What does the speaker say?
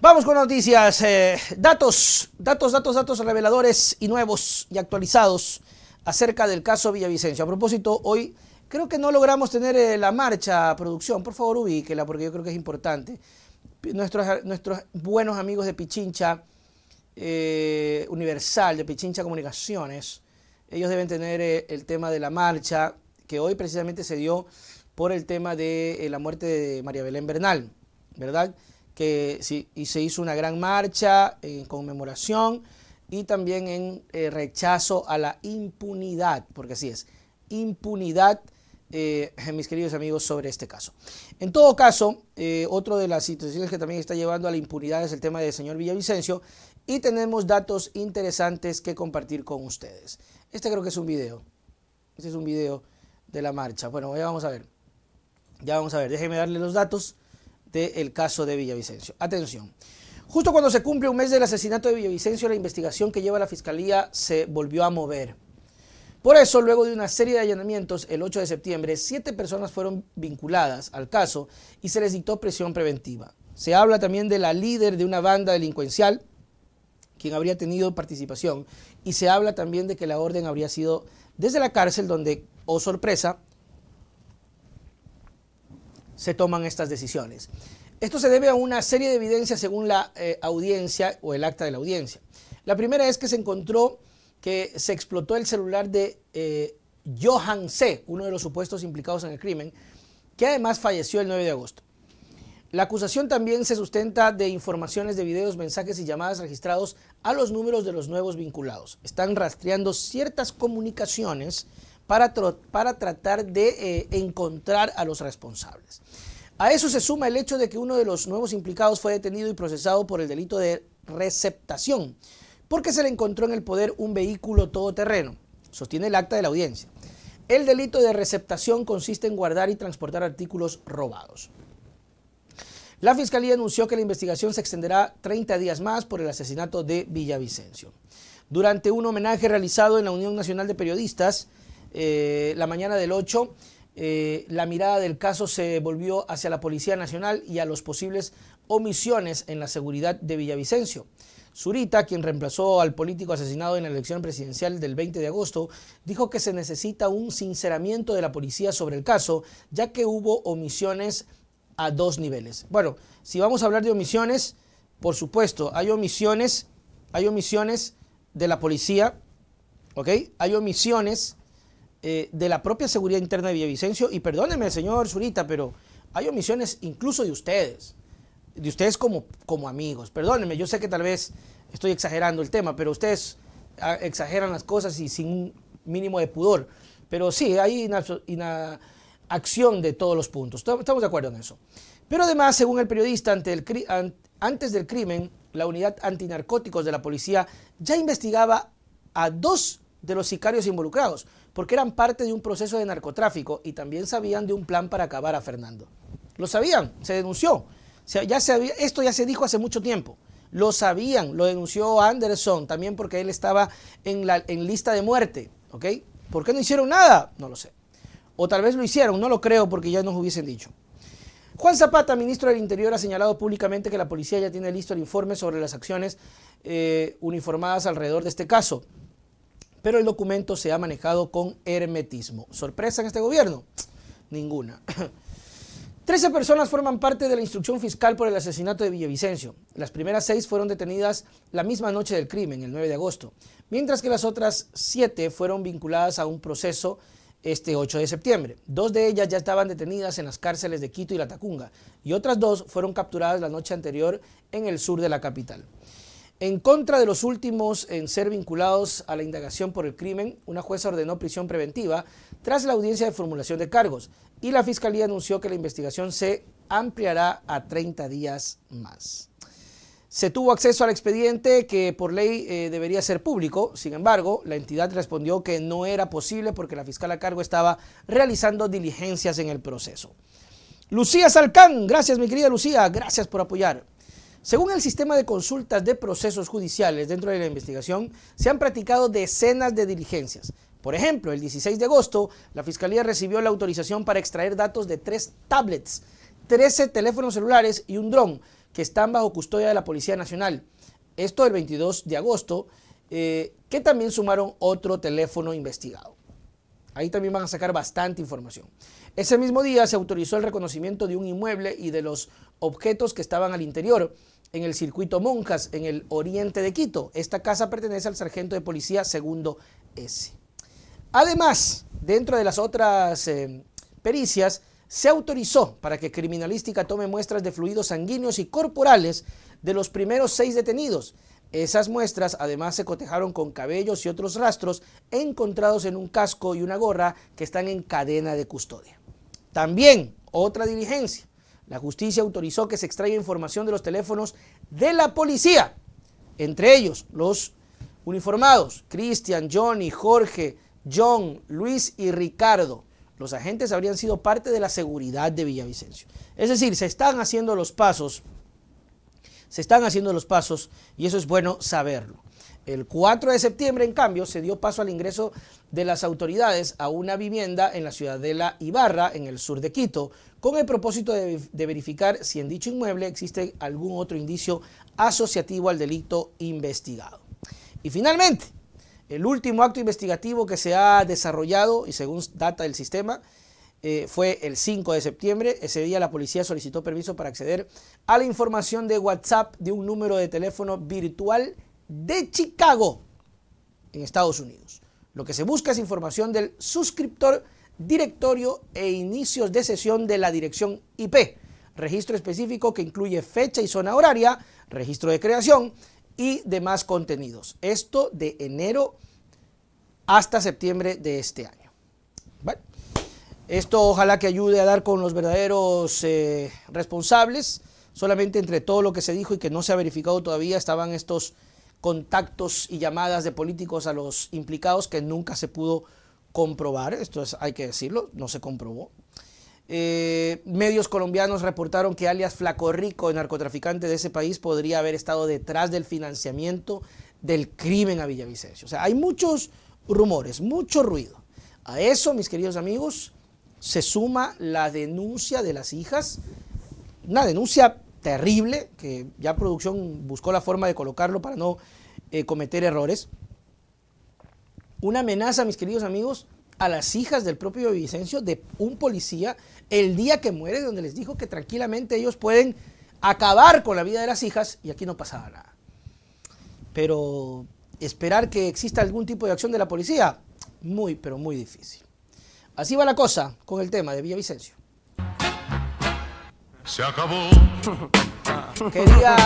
Vamos con noticias, eh, datos, datos, datos, datos reveladores y nuevos y actualizados acerca del caso Villavicencio. A propósito, hoy creo que no logramos tener eh, la marcha producción, por favor ubíquela porque yo creo que es importante. Nuestros, eh, nuestros buenos amigos de Pichincha Universal, de Pichincha Comunicaciones, ellos deben tener el tema de la marcha que hoy precisamente se dio por el tema de la muerte de María Belén Bernal, ¿verdad? que y se hizo una gran marcha en conmemoración y también en eh, rechazo a la impunidad, porque así es, impunidad, eh, mis queridos amigos, sobre este caso. En todo caso, eh, otra de las situaciones que también está llevando a la impunidad es el tema del señor Villavicencio y tenemos datos interesantes que compartir con ustedes. Este creo que es un video, este es un video de la marcha. Bueno, ya vamos a ver, ya vamos a ver, déjenme darle los datos del caso de Villavicencio. Atención. Justo cuando se cumple un mes del asesinato de Villavicencio, la investigación que lleva la Fiscalía se volvió a mover. Por eso, luego de una serie de allanamientos el 8 de septiembre, siete personas fueron vinculadas al caso y se les dictó prisión preventiva. Se habla también de la líder de una banda delincuencial, quien habría tenido participación, y se habla también de que la orden habría sido desde la cárcel, donde, oh sorpresa, se toman estas decisiones. Esto se debe a una serie de evidencias según la eh, audiencia o el acta de la audiencia. La primera es que se encontró que se explotó el celular de eh, Johan C., uno de los supuestos implicados en el crimen, que además falleció el 9 de agosto. La acusación también se sustenta de informaciones de videos, mensajes y llamadas registrados a los números de los nuevos vinculados. Están rastreando ciertas comunicaciones para, tratar de eh, encontrar a los responsables. A eso se suma el hecho de que uno de los nuevos implicados fue detenido y procesado por el delito de receptación, porque se le encontró en el poder un vehículo todoterreno, sostiene el acta de la audiencia. El delito de receptación consiste en guardar y transportar artículos robados. La Fiscalía anunció que la investigación se extenderá 30 días más por el asesinato de Villavicencio. Durante un homenaje realizado en la Unión Nacional de Periodistas, eh, la mañana del 8, eh, la mirada del caso se volvió hacia la Policía Nacional y a los posibles omisiones en la seguridad de Villavicencio. Zurita, quien reemplazó al político asesinado en la elección presidencial del 20 de agosto, dijo que se necesita un sinceramiento de la policía sobre el caso, ya que hubo omisiones a dos niveles. Bueno, si vamos a hablar de omisiones, por supuesto, hay omisiones, hay omisiones de la policía, ¿ok? Hay omisiones eh, de la propia seguridad interna de Villavicencio, y Perdóneme señor Zurita, pero hay omisiones incluso de ustedes, de ustedes como, como amigos. Perdóneme yo sé que tal vez estoy exagerando el tema, pero ustedes ah, exageran las cosas y sin un mínimo de pudor. Pero sí, hay una, acción de todos los puntos. Estamos de acuerdo en eso. Pero además, según el periodista, antes del crimen, la unidad antinarcóticos de la policía ya investigaba a dos de los sicarios involucrados, porque eran parte de un proceso de narcotráfico y también sabían de un plan para acabar a Fernando. Lo sabían, se denunció. ya esto ya se dijo hace mucho tiempo. Lo sabían, lo denunció Anderson también porque él estaba en, la, lista de muerte. ¿Ok? ¿Por qué no hicieron nada? No lo sé. O tal vez lo hicieron, no lo creo porque ya nos hubiesen dicho. Juan Zapata, ministro del Interior, ha señalado públicamente que la policía ya tiene listo el informe sobre las acciones eh, uniformadas alrededor de este caso pero el documento se ha manejado con hermetismo. ¿Sorpresa en este gobierno? Ninguna. Trece personas forman parte de la instrucción fiscal por el asesinato de Villavicencio. Las primeras seis fueron detenidas la misma noche del crimen, el 9 de agosto, mientras que las otras siete fueron vinculadas a un proceso este 8 de septiembre. Dos de ellas ya estaban detenidas en las cárceles de Quito y La Tacunga, y otras dos fueron capturadas la noche anterior en el sur de la capital. En contra de los últimos en ser vinculados a la indagación por el crimen, una jueza ordenó prisión preventiva tras la audiencia de formulación de cargos y la fiscalía anunció que la investigación se ampliará a 30 días más. Se tuvo acceso al expediente que por ley eh, debería ser público, sin embargo, la entidad respondió que no era posible porque la fiscal a cargo estaba realizando diligencias en el proceso. Lucía Salcán, gracias mi querida Lucía, gracias por apoyar. Según el sistema de consultas de procesos judiciales dentro de la investigación, se han practicado decenas de diligencias. Por ejemplo, el 16 de agosto, la Fiscalía recibió la autorización para extraer datos de tres tablets, 13 teléfonos celulares y un dron que están bajo custodia de la Policía Nacional. Esto el 22 de agosto, eh, que también sumaron otro teléfono investigado. Ahí también van a sacar bastante información. Ese mismo día se autorizó el reconocimiento de un inmueble y de los objetos que estaban al interior en el circuito Monjas, en el oriente de Quito. Esta casa pertenece al sargento de policía segundo S. Además, dentro de las otras eh, pericias, se autorizó para que criminalística tome muestras de fluidos sanguíneos y corporales de los primeros seis detenidos, esas muestras además se cotejaron con cabellos y otros rastros encontrados en un casco y una gorra que están en cadena de custodia. También otra diligencia. La justicia autorizó que se extraiga información de los teléfonos de la policía, entre ellos los uniformados, Cristian, Johnny, Jorge, John, Luis y Ricardo. Los agentes habrían sido parte de la seguridad de Villavicencio. Es decir, se están haciendo los pasos se están haciendo los pasos y eso es bueno saberlo. El 4 de septiembre, en cambio, se dio paso al ingreso de las autoridades a una vivienda en la ciudad de la Ibarra, en el sur de Quito, con el propósito de, de, verificar si en dicho inmueble existe algún otro indicio asociativo al delito investigado. Y finalmente, el último acto investigativo que se ha desarrollado, y según data del sistema, eh, fue el 5 de septiembre. Ese día la policía solicitó permiso para acceder a la información de WhatsApp de un número de teléfono virtual de Chicago, en Estados Unidos. Lo que se busca es información del suscriptor, directorio e inicios de sesión de la dirección IP. Registro específico que incluye fecha y zona horaria, registro de creación y demás contenidos. Esto de enero hasta septiembre de este año. Esto ojalá que ayude a dar con los verdaderos eh, responsables. Solamente entre todo lo que se dijo y que no se ha verificado todavía estaban estos contactos y llamadas de políticos a los implicados que nunca se pudo comprobar. Esto es, hay que decirlo, no se comprobó. Eh, medios colombianos reportaron que alias Flaco Rico, el narcotraficante de ese país, podría haber estado detrás del financiamiento del crimen a Villavicencio. O sea, hay muchos rumores, mucho ruido. A eso, mis queridos amigos, se suma la denuncia de las hijas, una denuncia terrible, que ya producción buscó la forma de colocarlo para no eh, cometer errores. Una amenaza, mis queridos amigos, a las hijas del propio Vicencio de un policía el día que muere, donde les dijo que tranquilamente ellos pueden acabar con la vida de las hijas y aquí no pasaba nada. Pero esperar que exista algún tipo de acción de la policía, muy, pero muy difícil. Así va la cosa con el tema de Villavicencio. Se acabó. Quería